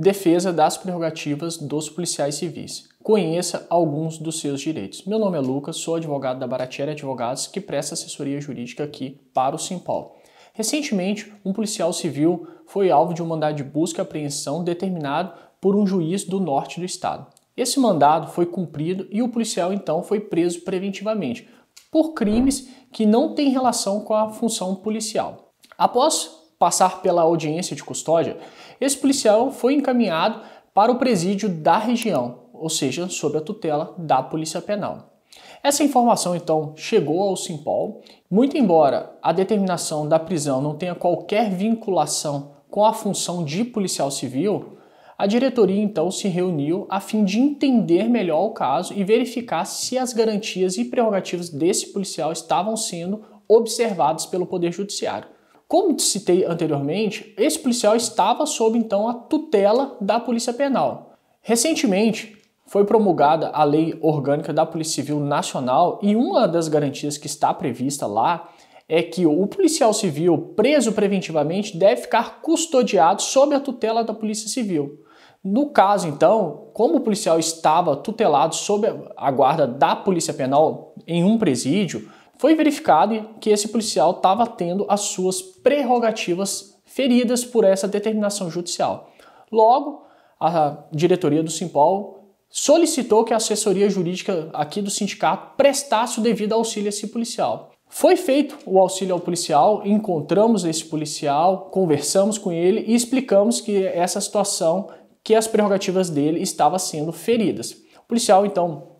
Defesa das prerrogativas dos policiais civis. Conheça alguns dos seus direitos. Meu nome é Lucas, sou advogado da Baratieri Advogados, que presta assessoria jurídica aqui para o São Paulo. Recentemente, um policial civil foi alvo de um mandado de busca e apreensão determinado por um juiz do norte do estado. Esse mandado foi cumprido e o policial então foi preso preventivamente por crimes que não têm relação com a função policial. Após passar pela audiência de custódia, esse policial foi encaminhado para o presídio da região, ou seja, sob a tutela da Polícia Penal. Essa informação então chegou ao Simpol. Muito embora a determinação da prisão não tenha qualquer vinculação com a função de policial civil, a diretoria então se reuniu a fim de entender melhor o caso e verificar se as garantias e prerrogativas desse policial estavam sendo observados pelo Poder Judiciário. Como te citei anteriormente, esse policial estava sob então a tutela da Polícia Penal. Recentemente, foi promulgada a Lei Orgânica da Polícia Civil Nacional e uma das garantias que está prevista lá é que o policial civil preso preventivamente deve ficar custodiado sob a tutela da Polícia Civil. No caso, então, como o policial estava tutelado sob a guarda da Polícia Penal em um presídio, foi verificado que esse policial estava tendo as suas prerrogativas feridas por essa determinação judicial. Logo, a diretoria do Simpol solicitou que a assessoria jurídica aqui do sindicato prestasse o devido auxílio a esse policial. Foi feito o auxílio ao policial, encontramos esse policial, conversamos com ele e explicamos que essa situação, que as prerrogativas dele estavam sendo feridas. O policial então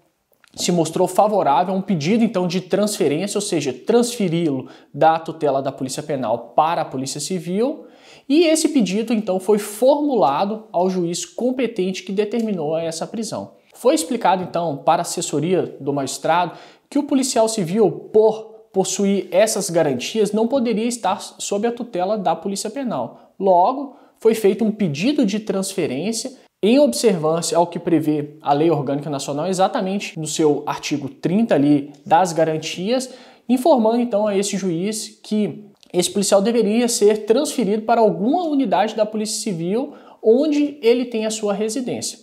se mostrou favorável a um pedido então de transferência, ou seja, transferi-lo da tutela da Polícia Penal para a Polícia Civil, e esse pedido então foi formulado ao juiz competente que determinou essa prisão. Foi explicado então para a assessoria do magistrado que o policial civil, por possuir essas garantias, não poderia estar sob a tutela da Polícia Penal. Logo, foi feito um pedido de transferência em observância ao que prevê a Lei Orgânica Nacional, exatamente no seu artigo 30 ali das garantias, informando então a esse juiz que esse policial deveria ser transferido para alguma unidade da Polícia Civil onde ele tem a sua residência.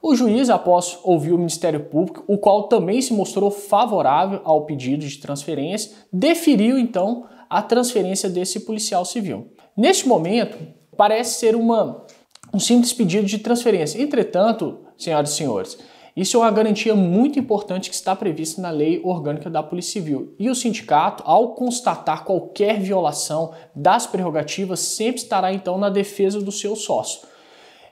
O juiz, após ouvir o Ministério Público, o qual também se mostrou favorável ao pedido de transferência, deferiu então a transferência desse policial civil. Neste momento, parece ser uma um simples pedido de transferência. Entretanto, senhoras e senhores, isso é uma garantia muito importante que está prevista na Lei Orgânica da Polícia Civil. E o sindicato, ao constatar qualquer violação das prerrogativas, sempre estará então na defesa do seu sócio.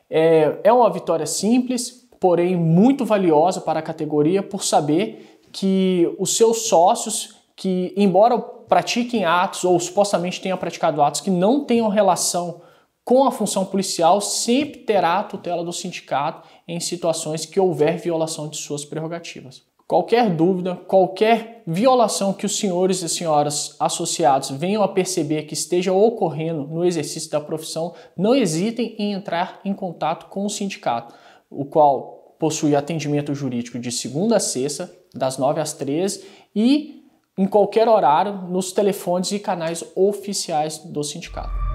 É, é uma vitória simples, porém muito valiosa para a categoria por saber que os seus sócios, que embora pratiquem atos ou supostamente tenham praticado atos que não tenham relação com a função policial sempre terá a tutela do sindicato em situações que houver violação de suas prerrogativas. Qualquer dúvida, qualquer violação que os senhores e senhoras associados venham a perceber que esteja ocorrendo no exercício da profissão, não hesitem em entrar em contato com o sindicato, o qual possui atendimento jurídico de segunda a sexta, das 9 às 13 e em qualquer horário nos telefones e canais oficiais do sindicato.